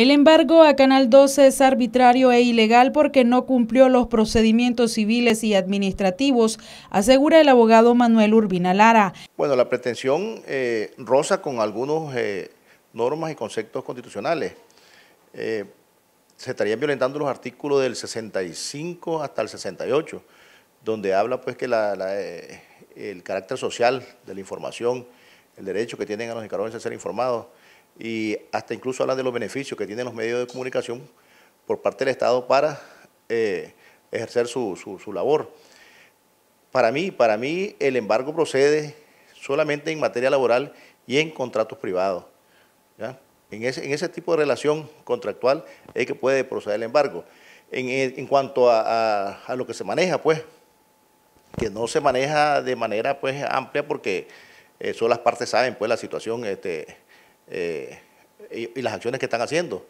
El embargo a Canal 12 es arbitrario e ilegal porque no cumplió los procedimientos civiles y administrativos, asegura el abogado Manuel Urbina Lara. Bueno, la pretensión eh, roza con algunas eh, normas y conceptos constitucionales. Eh, se estarían violentando los artículos del 65 hasta el 68, donde habla pues que el carácter social de la información, el derecho que tienen a los nicaragüenses a ser informados, y hasta incluso hablan de los beneficios que tienen los medios de comunicación por parte del Estado para eh, ejercer su, labor. Para mí, para mí el embargo procede solamente en materia laboral y en contratos privados. En, ese, tipo de relación contractual es que puede proceder el embargo. En, cuanto a, lo que se maneja, pues, que no se maneja de manera pues amplia porque eh, solo las partes saben pues la situación este, eh, y, las acciones que están haciendo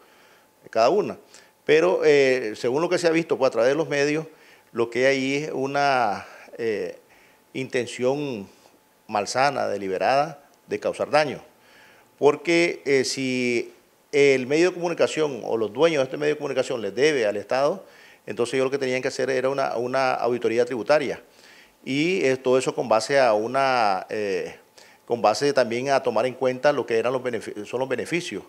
cada una. Pero eh, según lo que se ha visto por pues, a través de los medios, lo que hay ahí es una eh, intención malsana, deliberada, de causar daño. Porque si el medio de comunicación o los dueños de este medio de comunicación les debe al Estado, entonces ellos lo que tenían que hacer era una, auditoría tributaria. Y todo eso con base a una con base también a tomar en cuenta lo que eran los son los beneficios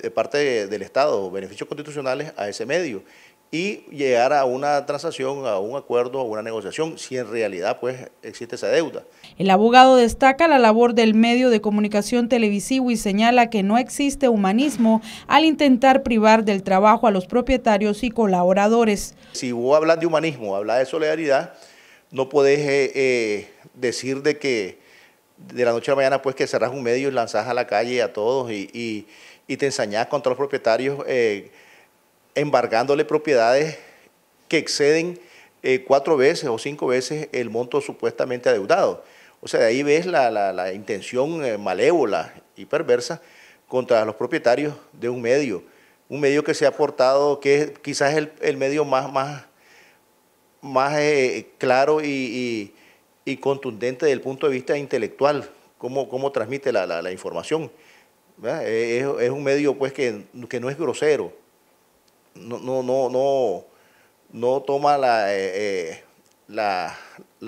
de parte del Estado, beneficios constitucionales a ese medio y llegar a una transacción, a un acuerdo, a una negociación, si en realidad pues existe esa deuda. El abogado destaca la labor del medio de comunicación televisivo y señala que no existe humanismo al intentar privar del trabajo a los propietarios y colaboradores. Si vos hablas de humanismo, hablas de solidaridad, no podés eh, eh, decir de que de la noche a la mañana pues que cerras un medio y lanzas a la calle a todos y, te ensañás contra los propietarios eh, embargándole propiedades que exceden eh, cuatro veces o cinco veces el monto supuestamente adeudado. O sea, de ahí ves la, intención eh, malévola y perversa contra los propietarios de un medio. Un medio que se ha portado que es quizás el, el medio más, más, más claro y y contundente desde el punto de vista intelectual, cómo, cómo transmite la, la, información. Eh, es, un medio pues que, no es grosero, no, no, no, no, no toma la, eh, eh, la,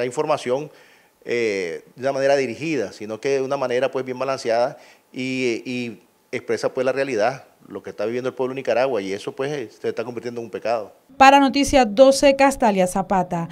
información de una manera dirigida, sino que de una manera pues bien balanceada y, expresa pues la realidad, lo que está viviendo el pueblo de Nicaragua y eso pues se está convirtiendo en un pecado. Para Noticias 12, Castalia Zapata.